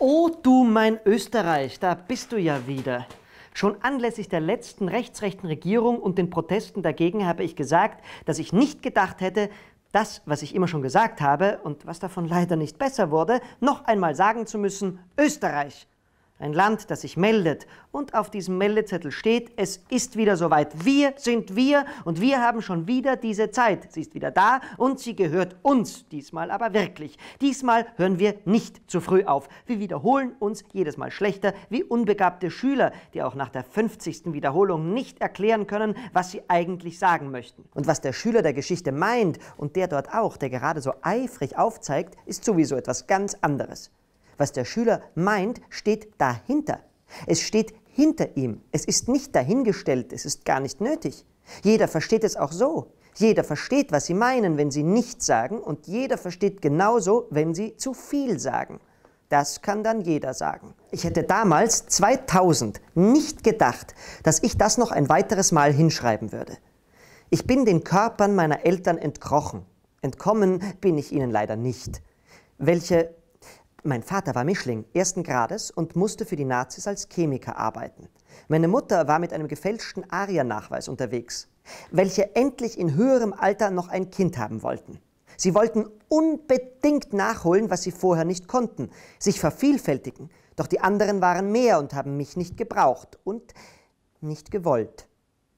Oh du mein Österreich, da bist du ja wieder. Schon anlässlich der letzten rechtsrechten Regierung und den Protesten dagegen habe ich gesagt, dass ich nicht gedacht hätte, das, was ich immer schon gesagt habe und was davon leider nicht besser wurde, noch einmal sagen zu müssen, Österreich, ein Land, das sich meldet und auf diesem Meldezettel steht, es ist wieder soweit. Wir sind wir und wir haben schon wieder diese Zeit. Sie ist wieder da und sie gehört uns, diesmal aber wirklich. Diesmal hören wir nicht zu früh auf. Wir wiederholen uns jedes Mal schlechter wie unbegabte Schüler, die auch nach der 50. Wiederholung nicht erklären können, was sie eigentlich sagen möchten. Und was der Schüler der Geschichte meint und der dort auch, der gerade so eifrig aufzeigt, ist sowieso etwas ganz anderes. Was der Schüler meint, steht dahinter. Es steht hinter ihm. Es ist nicht dahingestellt, es ist gar nicht nötig. Jeder versteht es auch so. Jeder versteht, was sie meinen, wenn sie nichts sagen, und jeder versteht genauso, wenn sie zu viel sagen. Das kann dann jeder sagen. Ich hätte damals 2000 nicht gedacht, dass ich das noch ein weiteres Mal hinschreiben würde. Ich bin den Körpern meiner Eltern entkrochen. Entkommen bin ich ihnen leider nicht. Welche mein Vater war Mischling ersten Grades und musste für die Nazis als Chemiker arbeiten. Meine Mutter war mit einem gefälschten Ariernachweis unterwegs, welche endlich in höherem Alter noch ein Kind haben wollten. Sie wollten unbedingt nachholen, was sie vorher nicht konnten, sich vervielfältigen, doch die anderen waren mehr und haben mich nicht gebraucht und nicht gewollt.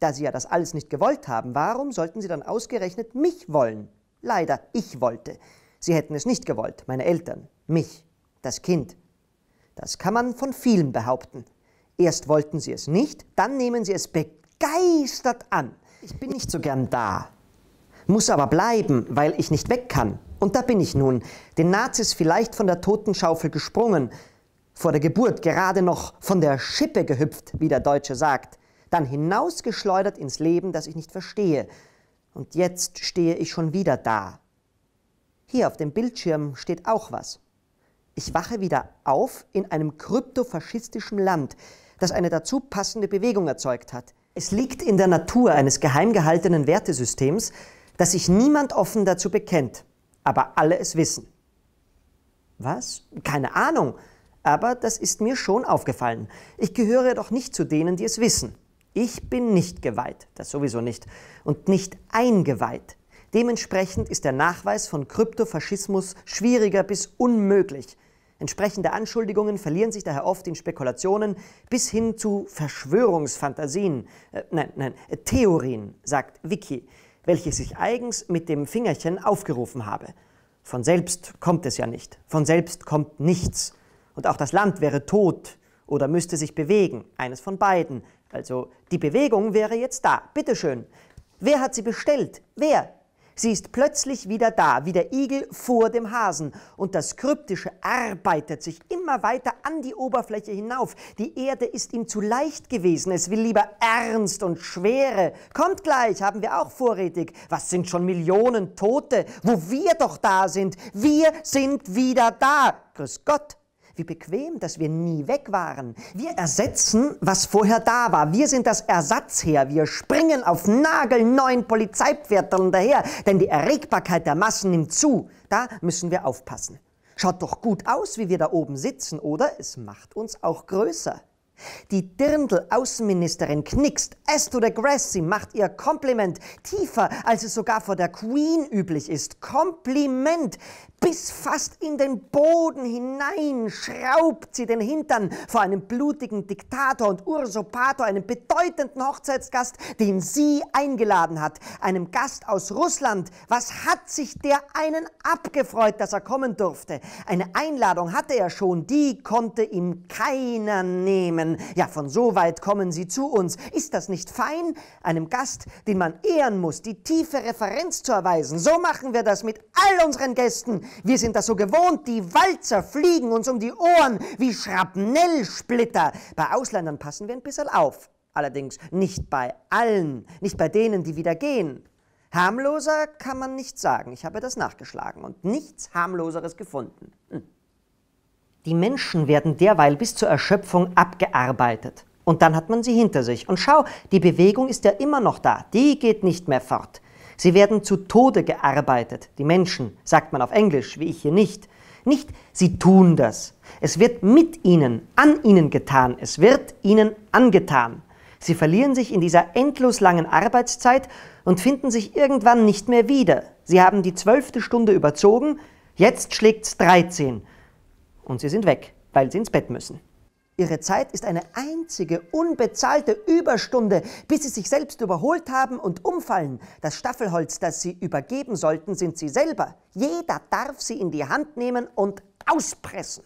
Da sie ja das alles nicht gewollt haben, warum sollten sie dann ausgerechnet mich wollen? Leider, ich wollte. Sie hätten es nicht gewollt, meine Eltern, mich das Kind. Das kann man von vielen behaupten. Erst wollten sie es nicht, dann nehmen sie es begeistert an. Ich bin nicht so gern da, muss aber bleiben, weil ich nicht weg kann. Und da bin ich nun, den Nazis vielleicht von der Totenschaufel gesprungen, vor der Geburt gerade noch von der Schippe gehüpft, wie der Deutsche sagt, dann hinausgeschleudert ins Leben, das ich nicht verstehe. Und jetzt stehe ich schon wieder da. Hier auf dem Bildschirm steht auch was. Ich wache wieder auf in einem kryptofaschistischen Land, das eine dazu passende Bewegung erzeugt hat. Es liegt in der Natur eines geheim gehaltenen Wertesystems, dass sich niemand offen dazu bekennt, aber alle es wissen. Was? Keine Ahnung. Aber das ist mir schon aufgefallen. Ich gehöre doch nicht zu denen, die es wissen. Ich bin nicht geweiht, das sowieso nicht, und nicht eingeweiht. Dementsprechend ist der Nachweis von Kryptofaschismus schwieriger bis unmöglich. Entsprechende Anschuldigungen verlieren sich daher oft in Spekulationen bis hin zu Verschwörungsfantasien, äh, nein, nein, Theorien, sagt Vicky, welche sich eigens mit dem Fingerchen aufgerufen habe. Von selbst kommt es ja nicht. Von selbst kommt nichts. Und auch das Land wäre tot oder müsste sich bewegen. Eines von beiden. Also die Bewegung wäre jetzt da. Bitteschön. Wer hat sie bestellt? Wer? Sie ist plötzlich wieder da, wie der Igel vor dem Hasen. Und das Kryptische arbeitet sich immer weiter an die Oberfläche hinauf. Die Erde ist ihm zu leicht gewesen. Es will lieber Ernst und Schwere. Kommt gleich, haben wir auch vorrätig. Was sind schon Millionen Tote, wo wir doch da sind? Wir sind wieder da. Grüß Gott. Wie bequem, dass wir nie weg waren. Wir ersetzen, was vorher da war. Wir sind das Ersatzheer. Wir springen auf nagelneuen Polizeipferdeln daher, denn die Erregbarkeit der Massen nimmt zu. Da müssen wir aufpassen. Schaut doch gut aus, wie wir da oben sitzen, oder? Es macht uns auch größer. Die Dirndl-Außenministerin knickst, as to the grass, sie macht ihr Kompliment tiefer, als es sogar vor der Queen üblich ist. Kompliment! Bis fast in den Boden hinein schraubt sie den Hintern vor einem blutigen Diktator und Usurpator, einem bedeutenden Hochzeitsgast, den sie eingeladen hat. Einem Gast aus Russland. Was hat sich der einen abgefreut, dass er kommen durfte? Eine Einladung hatte er schon, die konnte ihm keiner nehmen. Herren, ja von so weit kommen Sie zu uns. Ist das nicht fein, einem Gast, den man ehren muss, die tiefe Referenz zu erweisen? So machen wir das mit all unseren Gästen. Wir sind das so gewohnt, die Walzer fliegen uns um die Ohren wie Schrapnellsplitter. Bei Ausländern passen wir ein bisschen auf. Allerdings nicht bei allen, nicht bei denen, die wieder gehen. Harmloser kann man nicht sagen. Ich habe das nachgeschlagen und nichts harmloseres gefunden. Hm. Die Menschen werden derweil bis zur Erschöpfung abgearbeitet. Und dann hat man sie hinter sich. Und schau, die Bewegung ist ja immer noch da. Die geht nicht mehr fort. Sie werden zu Tode gearbeitet. Die Menschen, sagt man auf Englisch, wie ich hier nicht. Nicht, sie tun das. Es wird mit ihnen, an ihnen getan. Es wird ihnen angetan. Sie verlieren sich in dieser endlos langen Arbeitszeit und finden sich irgendwann nicht mehr wieder. Sie haben die zwölfte Stunde überzogen, jetzt schlägt's 13 und sie sind weg, weil sie ins Bett müssen. Ihre Zeit ist eine einzige unbezahlte Überstunde, bis sie sich selbst überholt haben und umfallen. Das Staffelholz, das sie übergeben sollten, sind sie selber. Jeder darf sie in die Hand nehmen und auspressen.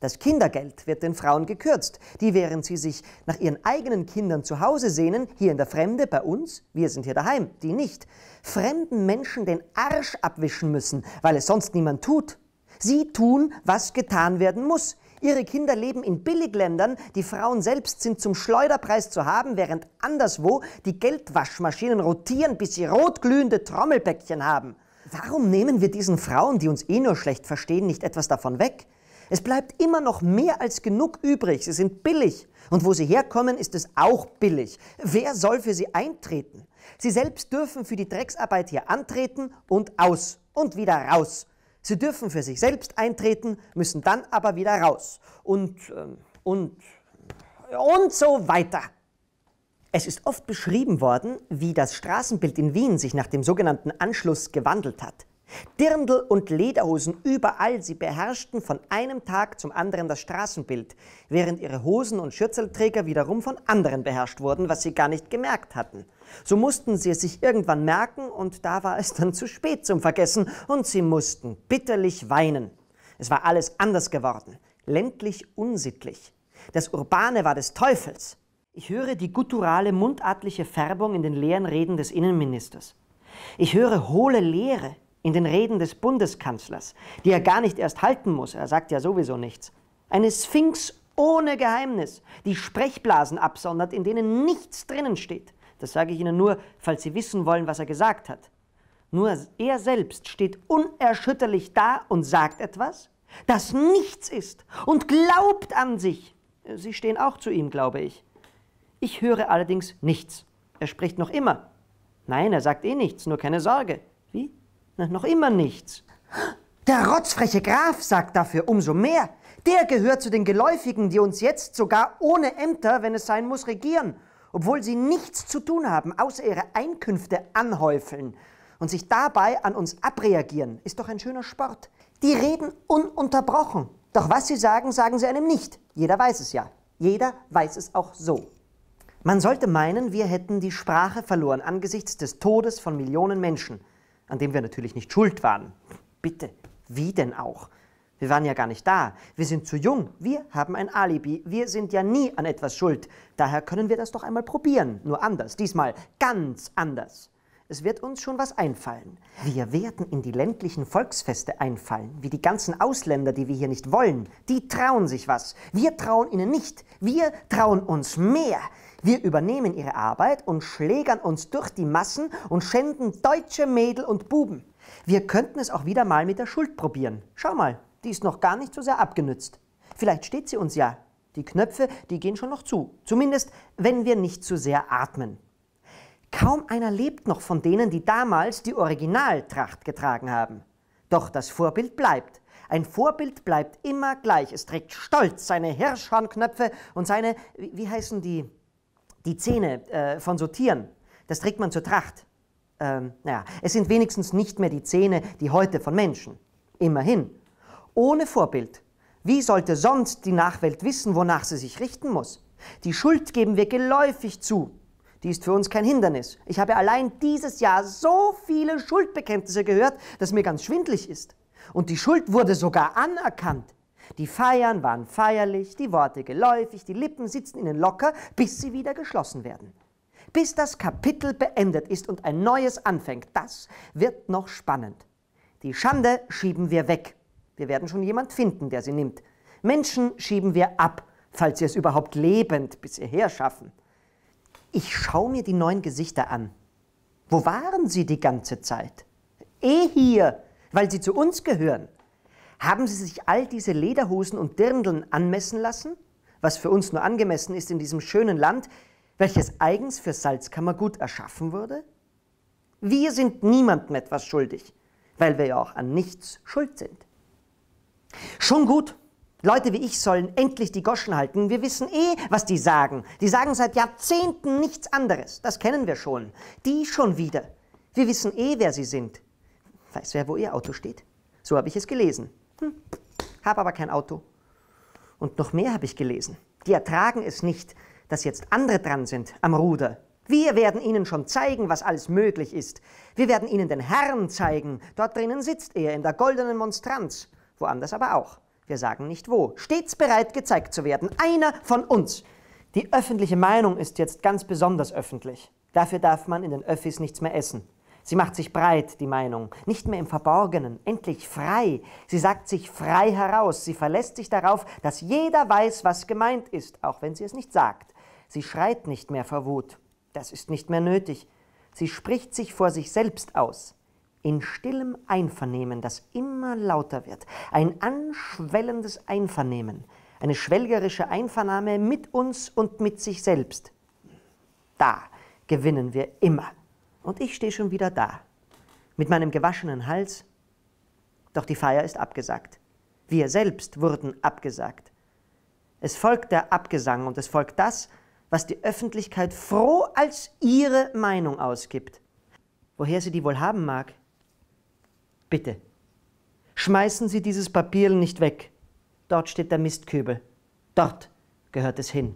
Das Kindergeld wird den Frauen gekürzt, die während sie sich nach ihren eigenen Kindern zu Hause sehnen, hier in der Fremde, bei uns, wir sind hier daheim, die nicht, fremden Menschen den Arsch abwischen müssen, weil es sonst niemand tut. Sie tun, was getan werden muss. Ihre Kinder leben in Billigländern, die Frauen selbst sind zum Schleuderpreis zu haben, während anderswo die Geldwaschmaschinen rotieren, bis sie rotglühende Trommelbäckchen haben. Warum nehmen wir diesen Frauen, die uns eh nur schlecht verstehen, nicht etwas davon weg? Es bleibt immer noch mehr als genug übrig, sie sind billig. Und wo sie herkommen, ist es auch billig. Wer soll für sie eintreten? Sie selbst dürfen für die Drecksarbeit hier antreten und aus und wieder raus. Sie dürfen für sich selbst eintreten, müssen dann aber wieder raus. Und, ähm, und, und so weiter. Es ist oft beschrieben worden, wie das Straßenbild in Wien sich nach dem sogenannten Anschluss gewandelt hat. Dirndl und Lederhosen überall, sie beherrschten von einem Tag zum anderen das Straßenbild, während ihre Hosen und Schürzelträger wiederum von anderen beherrscht wurden, was sie gar nicht gemerkt hatten. So mussten sie es sich irgendwann merken und da war es dann zu spät zum Vergessen und sie mussten bitterlich weinen. Es war alles anders geworden, ländlich unsittlich. Das Urbane war des Teufels. Ich höre die gutturale mundartliche Färbung in den leeren Reden des Innenministers. Ich höre hohle Lehre in den Reden des Bundeskanzlers, die er gar nicht erst halten muss, er sagt ja sowieso nichts. Eine Sphinx ohne Geheimnis, die Sprechblasen absondert, in denen nichts drinnen steht. Das sage ich Ihnen nur, falls Sie wissen wollen, was er gesagt hat. Nur er selbst steht unerschütterlich da und sagt etwas, das nichts ist und glaubt an sich. Sie stehen auch zu ihm, glaube ich. Ich höre allerdings nichts. Er spricht noch immer. Nein, er sagt eh nichts, nur keine Sorge. Na, noch immer nichts. Der rotzfreche Graf sagt dafür umso mehr. Der gehört zu den Geläufigen, die uns jetzt sogar ohne Ämter, wenn es sein muss, regieren, obwohl sie nichts zu tun haben, außer ihre Einkünfte anhäufeln und sich dabei an uns abreagieren. Ist doch ein schöner Sport. Die reden ununterbrochen. Doch was sie sagen, sagen sie einem nicht. Jeder weiß es ja. Jeder weiß es auch so. Man sollte meinen, wir hätten die Sprache verloren angesichts des Todes von Millionen Menschen an dem wir natürlich nicht schuld waren. Bitte, wie denn auch? Wir waren ja gar nicht da. Wir sind zu jung. Wir haben ein Alibi. Wir sind ja nie an etwas schuld. Daher können wir das doch einmal probieren. Nur anders. Diesmal ganz anders. Es wird uns schon was einfallen. Wir werden in die ländlichen Volksfeste einfallen, wie die ganzen Ausländer, die wir hier nicht wollen. Die trauen sich was. Wir trauen ihnen nicht. Wir trauen uns mehr. Wir übernehmen ihre Arbeit und schlägern uns durch die Massen und schänden deutsche Mädel und Buben. Wir könnten es auch wieder mal mit der Schuld probieren. Schau mal, die ist noch gar nicht so sehr abgenützt. Vielleicht steht sie uns ja. Die Knöpfe, die gehen schon noch zu. Zumindest, wenn wir nicht zu sehr atmen. Kaum einer lebt noch von denen, die damals die Originaltracht getragen haben. Doch das Vorbild bleibt. Ein Vorbild bleibt immer gleich. Es trägt stolz seine Hirschhornknöpfe und seine, wie heißen die, die Zähne äh, von so Tieren, das trägt man zur Tracht. Ähm, naja, es sind wenigstens nicht mehr die Zähne, die heute von Menschen. Immerhin. Ohne Vorbild. Wie sollte sonst die Nachwelt wissen, wonach sie sich richten muss? Die Schuld geben wir geläufig zu. Die ist für uns kein Hindernis. Ich habe allein dieses Jahr so viele Schuldbekenntnisse gehört, dass mir ganz schwindlig ist. Und die Schuld wurde sogar anerkannt. Die Feiern waren feierlich, die Worte geläufig, die Lippen sitzen ihnen locker, bis sie wieder geschlossen werden. Bis das Kapitel beendet ist und ein neues anfängt, das wird noch spannend. Die Schande schieben wir weg. Wir werden schon jemand finden, der sie nimmt. Menschen schieben wir ab, falls sie es überhaupt lebend bis hierher schaffen. Ich schaue mir die neuen Gesichter an. Wo waren sie die ganze Zeit? Eh hier, weil sie zu uns gehören. Haben sie sich all diese Lederhosen und Dirndeln anmessen lassen, was für uns nur angemessen ist in diesem schönen Land, welches eigens für Salzkammergut erschaffen wurde? Wir sind niemandem etwas schuldig, weil wir ja auch an nichts schuld sind. Schon gut, Leute wie ich sollen endlich die Goschen halten. Wir wissen eh, was die sagen. Die sagen seit Jahrzehnten nichts anderes. Das kennen wir schon. Die schon wieder. Wir wissen eh, wer sie sind. Weiß wer, wo ihr Auto steht? So habe ich es gelesen hm, habe aber kein Auto. Und noch mehr habe ich gelesen. Die ertragen es nicht, dass jetzt andere dran sind am Ruder. Wir werden ihnen schon zeigen, was alles möglich ist. Wir werden ihnen den Herrn zeigen. Dort drinnen sitzt er in der goldenen Monstranz. Woanders aber auch. Wir sagen nicht wo. Stets bereit, gezeigt zu werden. Einer von uns. Die öffentliche Meinung ist jetzt ganz besonders öffentlich. Dafür darf man in den Öffis nichts mehr essen. Sie macht sich breit, die Meinung, nicht mehr im Verborgenen, endlich frei. Sie sagt sich frei heraus, sie verlässt sich darauf, dass jeder weiß, was gemeint ist, auch wenn sie es nicht sagt. Sie schreit nicht mehr vor Wut, das ist nicht mehr nötig. Sie spricht sich vor sich selbst aus, in stillem Einvernehmen, das immer lauter wird, ein anschwellendes Einvernehmen, eine schwelgerische Einvernahme mit uns und mit sich selbst. Da gewinnen wir immer. Und ich stehe schon wieder da, mit meinem gewaschenen Hals. Doch die Feier ist abgesagt. Wir selbst wurden abgesagt. Es folgt der Abgesang und es folgt das, was die Öffentlichkeit froh als ihre Meinung ausgibt. Woher sie die wohl haben mag? Bitte, schmeißen Sie dieses Papier nicht weg. Dort steht der Mistkübel. Dort gehört es hin.